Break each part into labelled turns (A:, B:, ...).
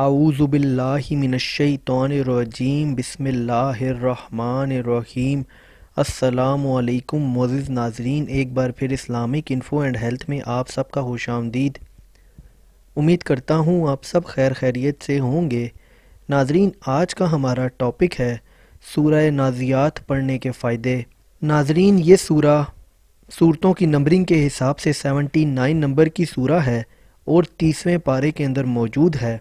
A: اعوذ باللہ من الشیطان الرجیم بسم اللہ الرحمن الرحیم السلام علیکم معزز ناظرین ایک بار پھر اسلامک انفو اینڈ ہیلتھ میں آپ سب کا خوش آمدید امید کرتا ہوں آپ سب خیر خیریت سے ہوں گے ناظرین آج کا ہمارا ٹاپک ہے سورہ نازیات پڑھنے کے فائدے ناظرین یہ سورہ صورتوں کی نمبرنگ کے حساب سے سیونٹی نائن نمبر کی سورہ ہے اور تیسویں پارے کے اندر موجود ہے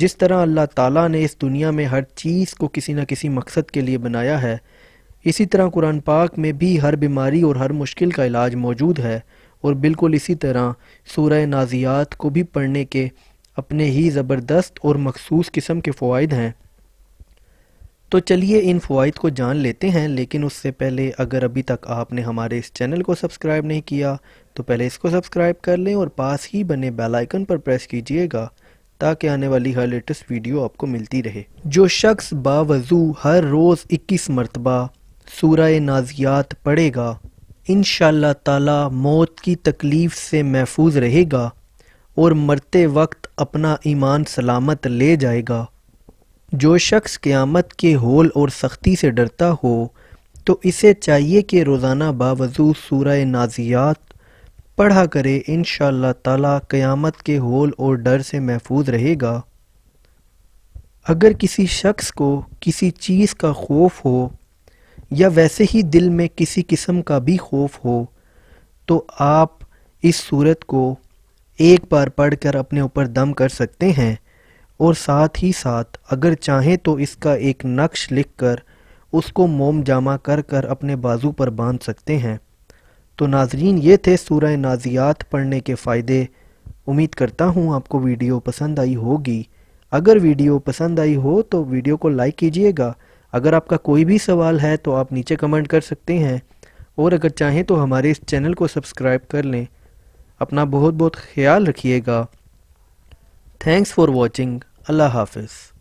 A: جس طرح اللہ تعالیٰ نے اس دنیا میں ہر چیز کو کسی نہ کسی مقصد کے لیے بنایا ہے اسی طرح قرآن پاک میں بھی ہر بیماری اور ہر مشکل کا علاج موجود ہے اور بالکل اسی طرح سورہ نازیات کو بھی پڑھنے کے اپنے ہی زبردست اور مخصوص قسم کے فوائد ہیں تو چلیے ان فوائد کو جان لیتے ہیں لیکن اس سے پہلے اگر ابھی تک آپ نے ہمارے اس چینل کو سبسکرائب نہیں کیا تو پہلے اس کو سبسکرائب کر لیں اور پاس ہی بنے بیل آئیکن پر پریس کیجئے گا تاکہ آنے والی ہر لیٹسٹ ویڈیو آپ کو ملتی رہے جو شخص باوضو ہر روز اکیس مرتبہ سورہ نازیات پڑے گا انشاءاللہ تعالی موت کی تکلیف سے محفوظ رہے گا اور مرتے وقت اپنا ایمان سلامت لے جائے گا جو شخص قیامت کے ہول اور سختی سے ڈرتا ہو تو اسے چاہیے کہ روزانہ باوضو سورہ نازیات پڑھا کرے انشاءاللہ اللہ تعالیٰ قیامت کے ہول اور ڈر سے محفوظ رہے گا اگر کسی شخص کو کسی چیز کا خوف ہو یا ویسے ہی دل میں کسی قسم کا بھی خوف ہو تو آپ اس صورت کو ایک بار پڑھ کر اپنے اوپر دم کر سکتے ہیں اور ساتھ ہی ساتھ اگر چاہیں تو اس کا ایک نقش لکھ کر اس کو موم جامع کر کر اپنے بازو پر باندھ سکتے ہیں تو ناظرین یہ تھے سورہ نازیات پڑھنے کے فائدے امید کرتا ہوں آپ کو ویڈیو پسند آئی ہوگی اگر ویڈیو پسند آئی ہو تو ویڈیو کو لائک کیجئے گا اگر آپ کا کوئی بھی سوال ہے تو آپ نیچے کمنٹ کر سکتے ہیں اور اگر چاہیں تو ہمارے اس چینل کو سبسکرائب کر لیں اپنا بہت بہت خیال رکھیے گا تھینکس فار واچنگ اللہ حافظ